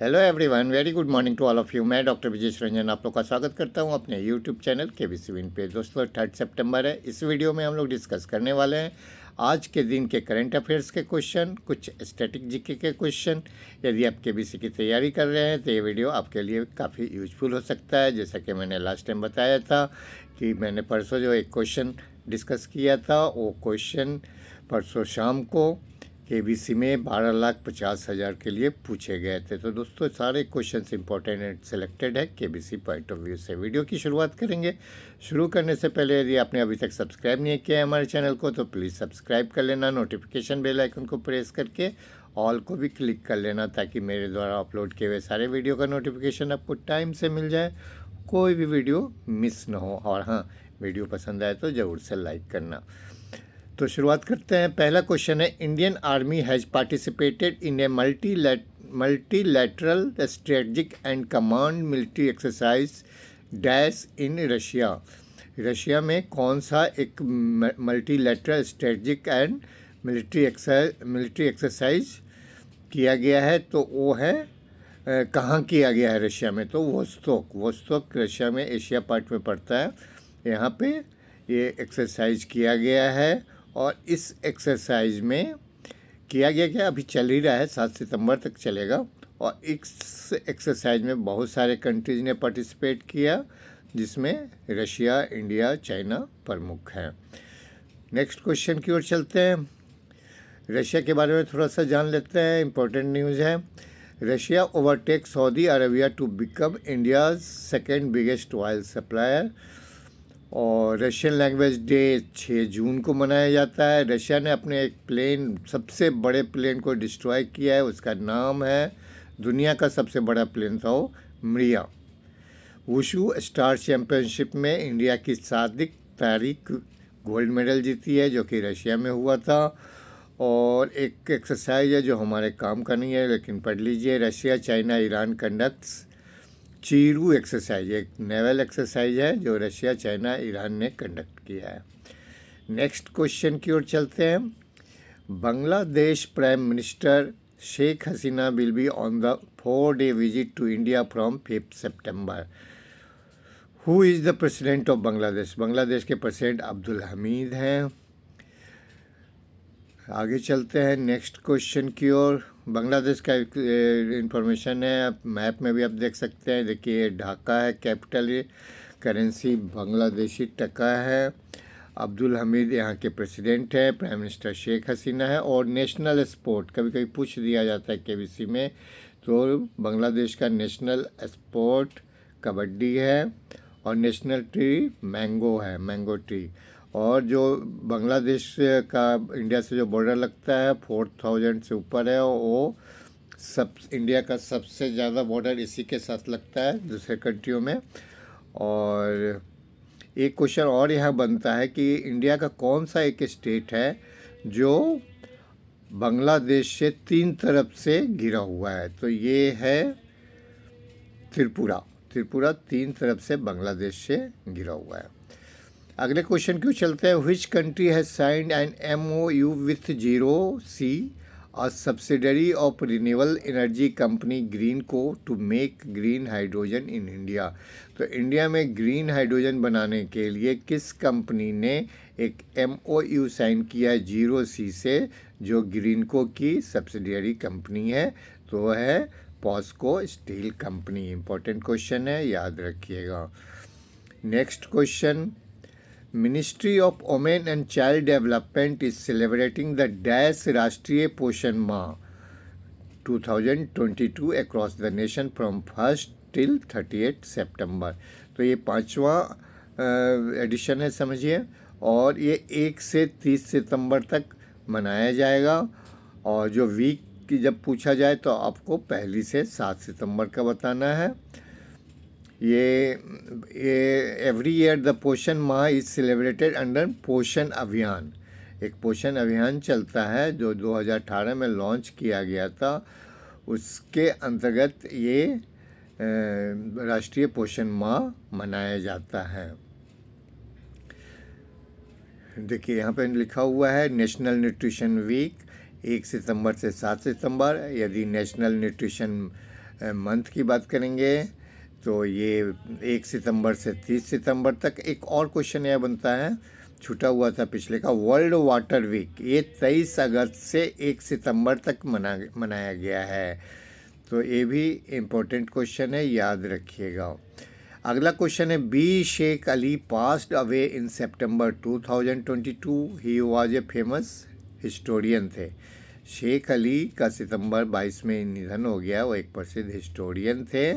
Hello everyone very good morning to all of you मैं doctor Vijesh Ranjan आप लोग का स्वागत करता हूं अपने यूट्यूब चैनल के बी सी पे दोस्तों थर्ड सितंबर है इस वीडियो में हम लोग डिस्कस करने वाले हैं आज के दिन के करंट अफेयर्स के क्वेश्चन कुछ स्टैटिक जीके के क्वेश्चन यदि आप के बी की तैयारी कर रहे हैं तो ये वीडियो आपके लिए काफ़ी यूजफुल हो सकता है जैसा कि मैंने लास्ट टाइम बताया था कि मैंने परसों जो एक क्वेश्चन डिस्कस किया था वो क्वेश्चन परसों शाम को के बी में बारह लाख पचास हज़ार के लिए पूछे गए थे तो दोस्तों सारे क्वेश्चंस इंपॉर्टेंट एंड सिलेक्टेड है के बी पॉइंट ऑफ व्यू से वीडियो की शुरुआत करेंगे शुरू करने से पहले यदि आपने अभी तक सब्सक्राइब नहीं किया है हमारे चैनल को तो प्लीज़ सब्सक्राइब कर लेना नोटिफिकेशन बेल आइकन को प्रेस करके ऑल को भी क्लिक कर लेना ताकि मेरे द्वारा अपलोड किए हुए सारे वीडियो का नोटिफिकेशन आपको टाइम से मिल जाए कोई भी वीडियो मिस ना हो और हाँ वीडियो पसंद आए तो ज़रूर से लाइक करना तो शुरुआत करते हैं पहला क्वेश्चन है Indian army has participated in a multi multilateral strategic and command military exercise dash in Russia Russia में कौन सा एक मल्टीलेटरल स्ट्रेटजिक एंड मिलिट्री एक्सर मिलिट्री एक्सरसाइज किया गया है तो वो है कहाँ किया गया है रशिया में तो वोस्तोक वोस्तोक रशिया में एशिया पार्ट में पड़ता है यहाँ पे ये एक्सरसाइज किया गया है और इस एक्सरसाइज में किया गया क्या अभी चल ही रहा है सात सितंबर तक चलेगा और इस एक्सरसाइज में बहुत सारे कंट्रीज ने पार्टिसिपेट किया जिसमें रशिया इंडिया चाइना प्रमुख हैं नेक्स्ट क्वेश्चन की ओर चलते हैं रशिया के बारे में थोड़ा सा जान लेते हैं इंपॉर्टेंट न्यूज़ है Russia overtake Saudi Arabia to become India's second biggest oil supplier और रशियन लैंग्वेज डे 6 जून को मनाया जाता है रशिया ने अपने एक प्लेन सबसे बड़े प्लेन को डिस्ट्रॉय किया है उसका नाम है दुनिया का सबसे बड़ा प्लेन था वो मरिया वुशू स्टार चैम्पियनशिप में इंडिया की सादिक तारीख गोल्ड मेडल जीती है जो कि रशिया में हुआ था और एक एक्सरसाइज है जो हमारे काम का नहीं है लेकिन पढ़ लीजिए रशिया चाइना ईरान कंडक्ट्स चीरू एक्सरसाइज एक नेवल एक्सरसाइज है जो रशिया चाइना ईरान ने कंडक्ट किया है नेक्स्ट क्वेश्चन की ओर चलते हैं Bangladesh prime minister Sheikh Hasina will be on the four day visit to India from fifth September who is the president of Bangladesh Bangladesh के प्रेसिडेंट अब्दुल हमीद हैं आगे चलते हैं नेक्स्ट क्वेश्चन की ओर बांग्लादेश का इंफॉर्मेशन है आप मैप में भी आप देख सकते हैं देखिए ढाका है कैपिटल करेंसी बांग्लादेशी टका है अब्दुल हमीद यहाँ के प्रेसिडेंट हैं प्राइम मिनिस्टर शेख हसीना है और नेशनल स्पोर्ट कभी कभी पूछ दिया जाता है केबीसी में तो बांग्लादेश का नेशनल स्पोर्ट कबड्डी है और नेशनल ट्री मैंगो है मैंगो ट्री और जो बांग्लादेश का इंडिया से जो बॉर्डर लगता है फोर थाउजेंड से ऊपर है वो सब इंडिया का सबसे ज़्यादा बॉर्डर इसी के साथ लगता है दूसरे कंट्रियों में और एक क्वेश्चन और यह बनता है कि इंडिया का कौन सा एक स्टेट है जो बांग्लादेश से तीन तरफ से घिरा हुआ है तो ये है त्रिपुरा त्रिपुरा तीन तरफ से बांग्लादेश से घिरा हुआ है अगले क्वेश्चन क्यों चलते हैं which country has signed an M O U with zero C और subsidiary of renewable energy company Greenko to make green hydrogen in India तो इंडिया में ग्रीन हाइड्रोजन बनाने के लिए किस कंपनी ने एक एम ओ यू साइन किया है जीरो सी से जो ग्रीन को की सब्सिडरी कंपनी है तो है POSCO steel company important question है याद रखिएगा next question Ministry of Women and Child Development is celebrating the Dash Rashtriya Poshan Ma 2022 across the nation from 1st till 38 सितंबर तो ये पाँचवा एडिशन है समझिए और ये एक से तीस सितंबर तक मनाया जाएगा और जो वीक की जब पूछा जाए तो आपको पहली से सात सितंबर का बताना है ये ये एवरी ईयर द पोषण माह इज सेलिब्रेटेड अंडर पोषण अभियान एक पोषण अभियान चलता है जो 2018 में लॉन्च किया गया था उसके अंतर्गत ये राष्ट्रीय पोषण माह मनाया जाता है देखिए यहाँ पे लिखा हुआ है नेशनल न्यूट्रिशन वीक एक सितंबर से सात सितंबर यदि नेशनल न्यूट्रिशन मंथ की बात करेंगे तो ये एक सितंबर से तीस सितंबर तक एक और क्वेश्चन यह बनता है छूटा हुआ था पिछले का वर्ल्ड वाटर वीक ये तेईस अगस्त से एक सितंबर तक मना मनाया गया है तो ये भी इम्पोर्टेंट क्वेश्चन है याद रखिएगा अगला क्वेश्चन है B Sheikh Ali passed away in September 2022 he was a famous historian थे शेख अली का सितंबर 22 में निधन हो गया वो एक प्रसिद्ध हिस्टोरियन थे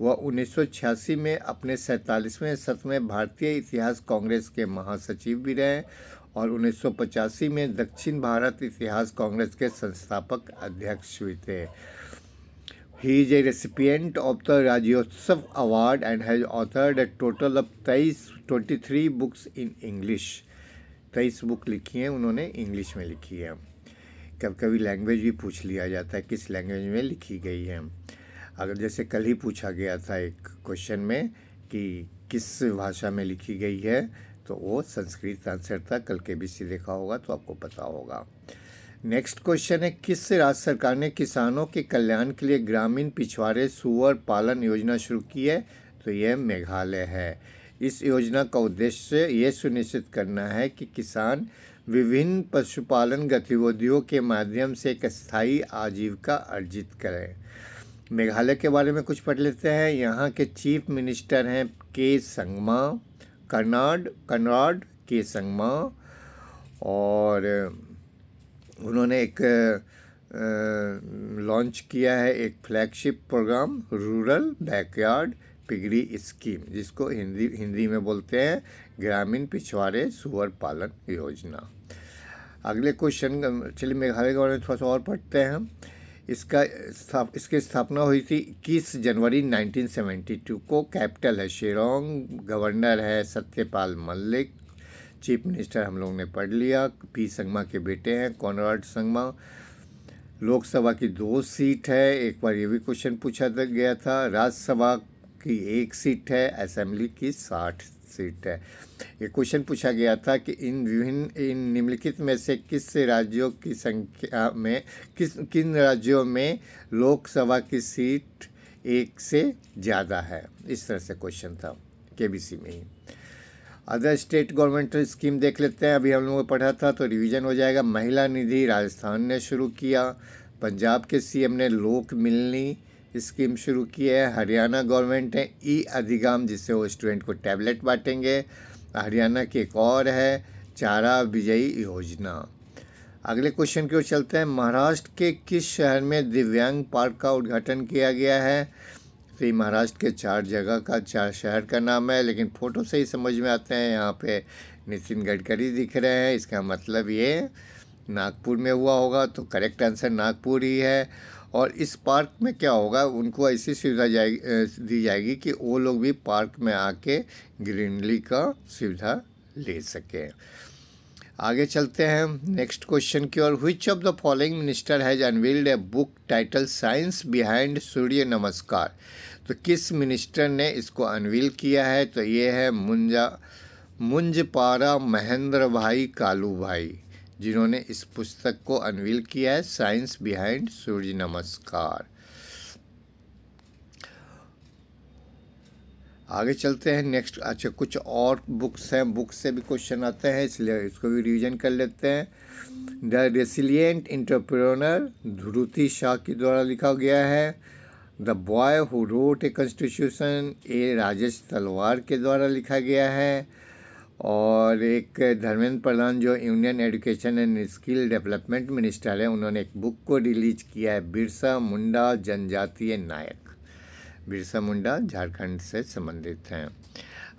वह 1986 में अपने सैंतालीसवें सत्र में भारतीय इतिहास कांग्रेस के महासचिव भी रहे और 1985 में दक्षिण भारत इतिहास कांग्रेस के संस्थापक अध्यक्ष भी थे he is a recipient of the Rajyotsava award and has authored a total of तेईस twenty three books in English तेईस बुक लिखी हैं उन्होंने इंग्लिश में लिखी है कभी कभी लैंग्वेज भी पूछ लिया जाता है किस लैंग्वेज में लिखी गई है अगर जैसे कल ही पूछा गया था एक क्वेश्चन में कि किस भाषा में लिखी गई है तो वो संस्कृत आंसर था कल के बी सी देखा होगा तो आपको पता होगा नेक्स्ट क्वेश्चन है किस राज्य सरकार ने किसानों के कल्याण के लिए ग्रामीण पिछवाड़े सुअर पालन योजना शुरू की है तो यह मेघालय है इस योजना का उद्देश्य ये सुनिश्चित करना है कि किसान विभिन्न पशुपालन गतिविधियों के माध्यम से एक स्थायी आजीविका अर्जित करें मेघालय के बारे में कुछ पढ़ लेते हैं यहाँ के चीफ मिनिस्टर हैं के संगमा कर्नाड कर्नाड के संगमा और उन्होंने एक लॉन्च किया है एक flagship program rural backyard piggery scheme जिसको हिंदी हिंदी में बोलते हैं ग्रामीण पिछवाड़े सुअर पालन योजना अगले क्वेश्चन चलिए मेघालय के बारे में थोड़ा सा और पढ़ते हैं इसका स्थाप इसकी स्थापना हुई थी इक्कीस जनवरी 1972 को कैपिटल है शेरोंग गवर्नर है सत्यपाल मलिक चीफ मिनिस्टर हम लोग ने पढ़ लिया पी संगमा के बेटे हैं कॉनराड संगमा लोकसभा की दो सीट है एक बार ये भी क्वेश्चन पूछा गया था राज्यसभा की एक सीट है असेंबली की साठ सीट है ये क्वेश्चन पूछा गया था कि इन विभिन्न इन निम्नलिखित में से किस राज्यों की संख्या में किस किन राज्यों में लोकसभा की सीट एक से ज़्यादा है इस तरह से क्वेश्चन था के में ही अदर स्टेट गवर्नमेंट स्कीम देख लेते हैं अभी हम लोगों को पढ़ा था तो रिवीजन हो जाएगा महिला निधि राजस्थान ने शुरू किया पंजाब के सीएम ने लोक मिलनी स्कीम शुरू की है हरियाणा गवर्नमेंट ने ई अधिगम जिससे वो स्टूडेंट को टैबलेट बांटेंगे हरियाणा की एक और है चारा विजयी योजना अगले क्वेश्चन की ओर चलते हैं महाराष्ट्र के किस शहर में दिव्यांग पार्क का उद्घाटन किया गया है तो ये महाराष्ट्र के चार जगह का चार शहर का नाम है लेकिन फ़ोटो से ही समझ में आते हैं यहाँ पे नितिन गडकरी दिख रहे हैं इसका मतलब ये नागपुर में हुआ होगा तो करेक्ट आंसर नागपुर ही है और इस पार्क में क्या होगा उनको ऐसी सुविधा जाएगी दी जाएगी कि वो लोग भी पार्क में आके ग्रीनरी का सुविधा ले सकें आगे चलते हैं नेक्स्ट क्वेश्चन की ओर which of the following minister has unveiled a book title science behind Surya Namaskar तो किस मिनिस्टर ने इसको अनवील किया है तो ये है मुंजा मुंजपारा महेंद्र भाई कालू भाई जिन्होंने इस पुस्तक को अनवील किया है साइंस बिहाइंड सूर्य नमस्कार आगे चलते हैं नेक्स्ट अच्छा कुछ और बुक्स हैं बुक्स से भी क्वेश्चन आते हैं इसलिए इसको भी रिवीजन कर लेते हैं the resilient entrepreneur Dhruti Shah के द्वारा लिखा गया है the boy who wrote a constitution a Rajesh Talwar के द्वारा लिखा गया है और एक धर्मेंद्र प्रधान जो union education and skill development minister है उन्होंने एक बुक को रिलीज किया है बिरसा मुंडा जनजातीय नायक बिरसा मुंडा झारखंड से संबंधित हैं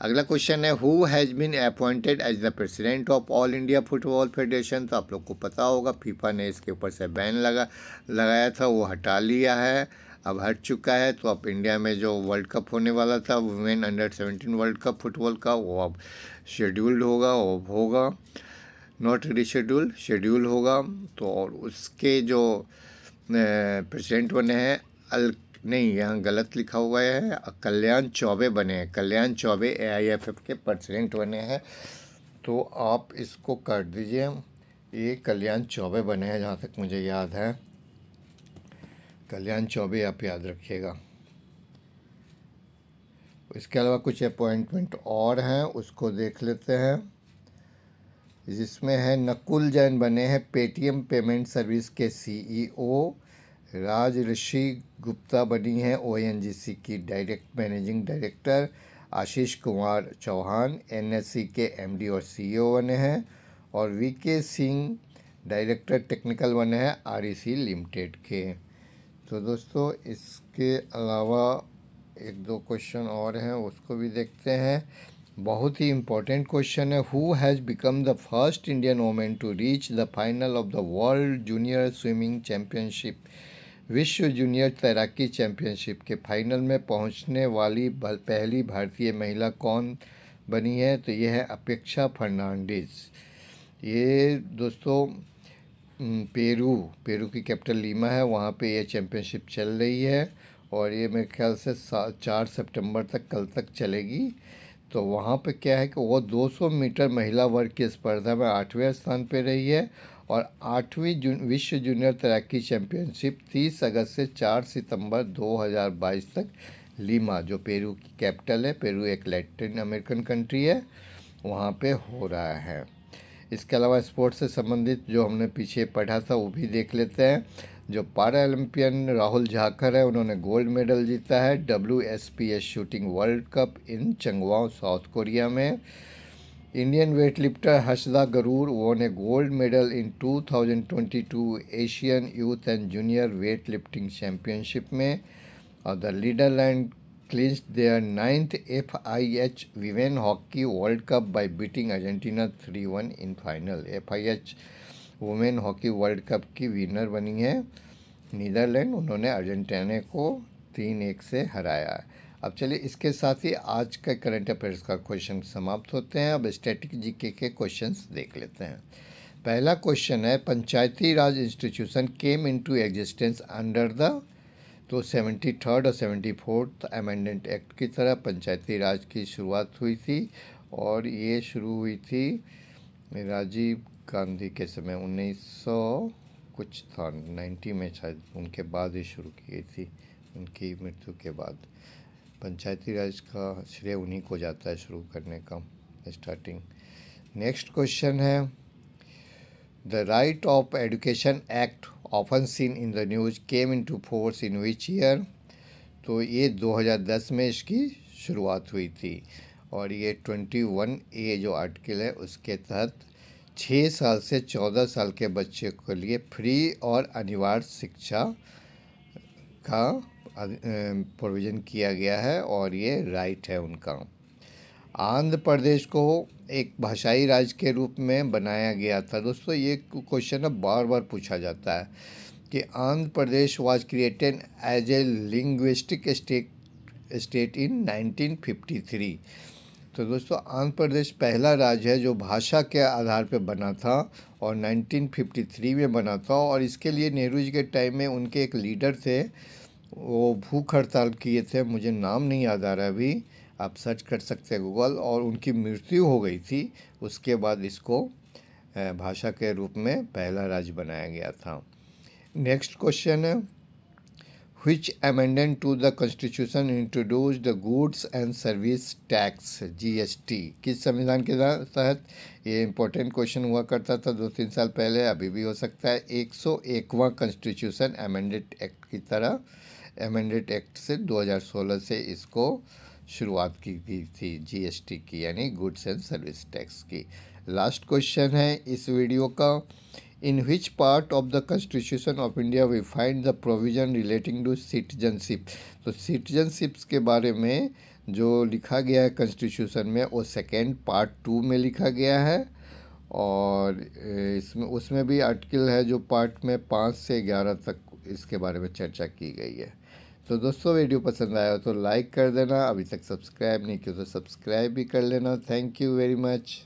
अगला क्वेश्चन है who has been appointed as the president of all India football federation तो आप लोग को पता होगा फीफा ने इसके ऊपर से बैन लगा लगाया था वो हटा लिया है अब हट चुका है तो अब इंडिया में जो वर्ल्ड कप होने वाला था women under seventeen World Cup football का वो अब शेड्यूल्ड होगा वो होगा नॉट रिशेड्यूल शेड्यूल होगा तो और उसके जो प्रेसिडेंट बने हैं अल नहीं यहाँ गलत लिखा हुआ है कल्याण चौबे बने हैं कल्याण चौबे एआईएफएफ के प्रेसिडेंट बने हैं तो आप इसको कर दीजिए ये कल्याण चौबे बने हैं जहाँ तक मुझे याद है कल्याण चौबे आप याद रखिएगा इसके अलावा कुछ अपॉइंटमेंट और हैं उसको देख लेते हैं जिसमें है नकुल जैन बने हैं पेटीएम पेमेंट सर्विस के सीईओ e राज ऋषि गुप्ता बनी हैं ओएनजीसी की direct managing director Ashish Kumar Chauhan NSC के एमडी और सीईओ e बने हैं और वीके सिंह डायरेक्टर टेक्निकल बने हैं आरईसी लिमिटेड e के तो दोस्तों इसके अलावा एक दो क्वेश्चन और हैं उसको भी देखते हैं बहुत ही इम्पोर्टेंट क्वेश्चन है who has become the first Indian women to reach the final of the world junior swimming championship विश्व जूनियर तैराकी चैम्पियनशिप के फाइनल में पहुंचने वाली पहली भारतीय महिला कौन बनी है तो यह है अपेक्षा फर्नांडिस ये दोस्तों पेरू पेरू की कैपिटल लीमा है वहाँ पे ये चैम्पियनशिप चल रही है और ये मेरे ख्याल से चार सितंबर तक कल तक चलेगी तो वहाँ पे क्या है कि वो 200 मीटर महिला वर्ग की स्पर्धा में आठवें स्थान पे रही है और आठवीं जून विश्व जूनियर तैराकी चैम्पियनशिप 30 अगस्त से 4 सितंबर 2022 तक लीमा जो पेरू की कैपिटल है पेरू एक लैटिन अमेरिकन कंट्री है वहाँ पे हो रहा है इसके अलावा स्पोर्ट्स से संबंधित जो हमने पीछे पढ़ा था वो भी देख लेते हैं जो पारा ओलंपियन राहुल झाकर है उन्होंने गोल्ड मेडल जीता है W S P S shooting World Cup in Changwon South Korea में इंडियन वेटलिफ्टर हर्षदा गरूर उन्होंने gold medal in 2022 Asian youth and junior weight lifting championship में और the Netherlands clinched their ninth FIH Women Hockey World Cup by beating Argentina 3-1 in final. FIH women hockey World Cup की winner बनी है Netherlands उन्होंने Argentina को तीन एक से हराया अब चलिए इसके साथ ही आज का करंट अफेयर्स का क्वेश्चन समाप्त होते हैं अब स्टैटिक जीके के क्वेश्चंस देख लेते हैं पहला क्वेश्चन है panchayati raj institution came into existence under the तो सेवेंटी थर्ड और सेवेंटी फोर्थ अमेंडमेंट एक्ट की तरह पंचायती राज की शुरुआत हुई थी और ये शुरू हुई थी राजीव गांधी के समय उन्नीस कुछ था नाइन्टी में शायद उनके बाद ही शुरू की गई थी उनकी मृत्यु के बाद पंचायती राज का श्रेय उन्हीं को जाता है शुरू करने का स्टार्टिंग नेक्स्ट क्वेश्चन है The Right of Education Act often seen in the news came into force in which year? तो ये 2010 में इसकी शुरुआत हुई थी और ये 21 ए जो आर्टिकल है उसके तहत छः साल से चौदह साल के बच्चे के लिए फ्री और अनिवार्य शिक्षा का प्रोविज़न किया गया है और ये राइट है उनका आंध्र प्रदेश को एक भाषाई राज्य के रूप में बनाया गया था दोस्तों ये क्वेश्चन अब बार बार पूछा जाता है कि Andhra Pradesh was created as a linguistic state state in 1953 तो दोस्तों आंध्र प्रदेश पहला राज्य है जो भाषा के आधार पर बना था और 1953 में बना था और इसके लिए नेहरू जी के टाइम में उनके एक लीडर थे वो भूख हड़ताल किए थे मुझे नाम नहीं याद आ रहा अभी आप सर्च कर सकते हैं गूगल और उनकी मृत्यु हो गई थी उसके बाद इसको भाषा के रूप में पहला राज्य बनाया गया था नेक्स्ट क्वेश्चन है to the constitution the the goods and service tax G S T किस संविधान के तहत ये इम्पोर्टेंट क्वेश्चन हुआ करता था दो तीन साल पहले अभी भी हो सकता है एक सौ एकवा कॉन्स्टिट्यूशन अमेंडेड एक्ट की तरह अमेंडेड एक्ट से 2016 से इसको शुरुआत की थी, थी जीएसटी की यानी गुड्स एंड सर्विस टैक्स की लास्ट क्वेश्चन है इस वीडियो का in which part of the constitution of India we find the provision relating to citizenship तो सिटीजनशिप्स के बारे में जो लिखा गया है कॉन्स्टिट्यूशन में वो सेकेंड पार्ट टू में लिखा गया है और इसमें उसमें भी आर्टिकल है जो पार्ट में पाँच से ग्यारह तक इसके बारे में चर्चा की गई है तो दोस्तों वीडियो पसंद आया तो लाइक कर देना अभी तक सब्सक्राइब नहीं किया तो सब्सक्राइब भी कर लेना थैंक यू वेरी मच